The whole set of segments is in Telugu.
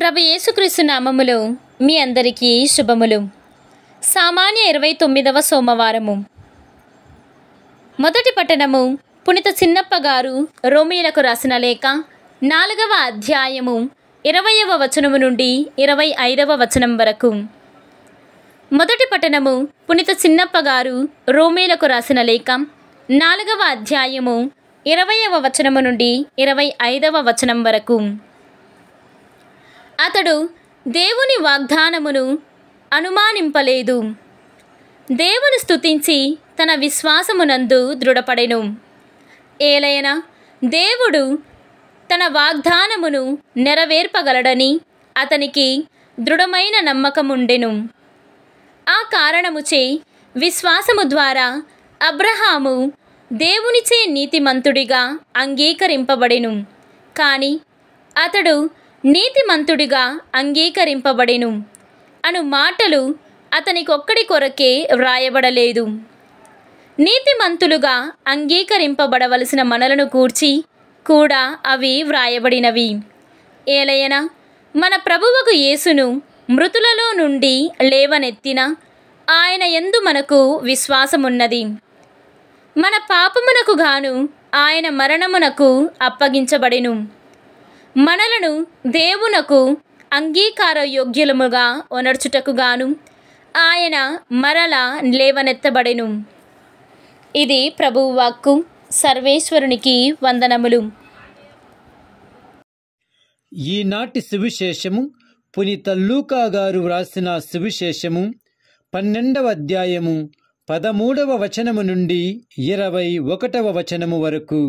ప్రభు యేసుక్రీస్తు నామములో మీ అందరికీ శుభములు సామాన్య ఇరవై తొమ్మిదవ సోమవారము మొదటి పట్టణము పునిత చిన్నప్ప గారు రోమియలకు రాసిన లేఖ నాలుగవ అధ్యాయము ఇరవయవ వచనము నుండి ఇరవై ఐదవ వచనం వరకు మొదటి పట్టణము పునిత చిన్నప్ప గారు రోమేలకు రాసిన లేఖ నాలుగవ అధ్యాయము ఇరవయవ వచనము నుండి ఇరవై ఐదవ వచనం వరకు అతడు దేవుని వాగ్దానమును అనుమానింపలేదు దేవుని స్థుతించి తన విశ్వాసమునందు దృఢపడెను ఏలైన దేవుడు తన వాగ్దానమును నెరవేర్పగలడని అతనికి దృఢమైన నమ్మకముండెను ఆ కారణముచే విశ్వాసము ద్వారా అబ్రహాము దేవునిచే నీతిమంతుడిగా అంగీకరింపబడెను కానీ అతడు నీతిమంతుడిగా అంగీకరింపబడెను అను మాటలు అతనికొక్కడి కొరకే వ్రాయబడలేదు నీతిమంతులుగా అంగీకరింపబడవలసిన మనలను కూర్చి కూడా అవి వ్రాయబడినవి ఏలయన మన ప్రభువకు యేసును మృతులలో నుండి లేవనెత్తిన ఆయన ఎందు మనకు విశ్వాసమున్నది మన పాపమునకు గాను ఆయన మరణమునకు అప్పగించబడెను మనలను దేవునకు అంగీకార యోగ్యులముగా గాను ఆయన మరల లేవనెత్తబడెను ఇది ప్రభువు వాక్కు సర్వేశ్వరునికి వందనములు ఈనాటి సువిశేషము పునీత లూకా గారు వ్రాసిన సువిశేషము పన్నెండవ అధ్యాయము పదమూడవ వచనము నుండి ఇరవై ఒకటవ వచనము వరకు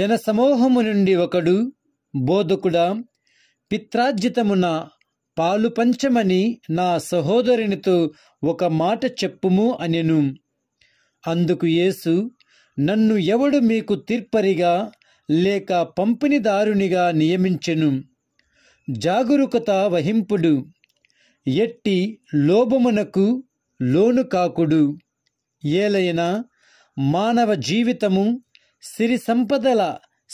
జనసమూహము నుండి ఒకడు బోధకుడా పిత్రార్జితమున పాలు పంచమని నా సహోదరునితో ఒక మాట చెప్పుము అనెను అందుకు యేసు నన్ను ఎవడు మీకు తీర్పరిగా లేక పంపిణీదారునిగా నియమించెను జాగరూకత వహింపుడు ఎట్టి లోభమునకు లోను కాకుడు ఏలైనా మానవ జీవితము సిరి సంపదల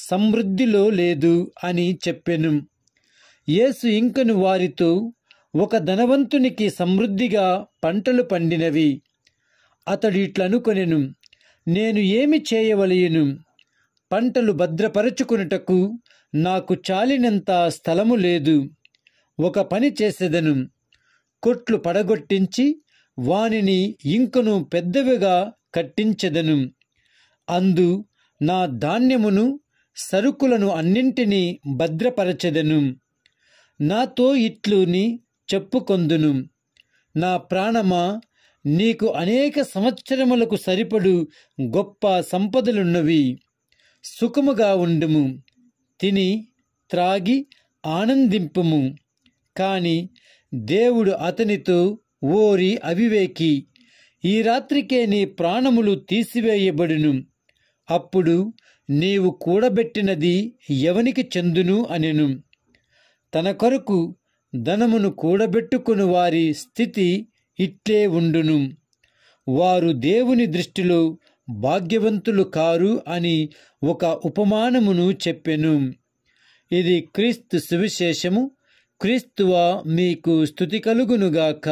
సమృద్ధిలో లేదు అని చెప్పెను యేసు ఇంకను వారితో ఒక ధనవంతునికి సమృద్ధిగా పంటలు పండినవి అతడు ఇట్లనుకొనెను నేను ఏమి చేయవలయను పంటలు భద్రపరచుకున్నటకు నాకు చాలినంత స్థలము లేదు ఒక పని చేసేదను కొట్లు పడగొట్టించి వానిని ఇంకను పెద్దవిగా కట్టించెదను అందు నా ధాన్యమును సరుకులను అన్నింటినీ భద్రపరచెదను నాతో ఇట్లుని చెప్పుకొందును నా ప్రాణమా నీకు అనేక సంవత్సరములకు సరిపడు గొప్ప సంపదలున్నవి సుఖముగా ఉండుము తిని త్రాగి ఆనందింపుము కాని దేవుడు అతనితో ఓరి అవివేకి ఈ రాత్రికే నీ ప్రాణములు తీసివేయబడును అప్పుడు నీవు కూడబెట్టినది ఎవనికి చెందును అనెను తన కొరకు ధనమును కూడబెట్టుకుని వారి స్థితి ఇట్లే ఉండును వారు దేవుని దృష్టిలో భాగ్యవంతులు కారు అని ఒక ఉపమానమును చెప్పెను ఇది క్రీస్తు సువిశేషము క్రీస్తువా మీకు స్థుతి కలుగునుగాక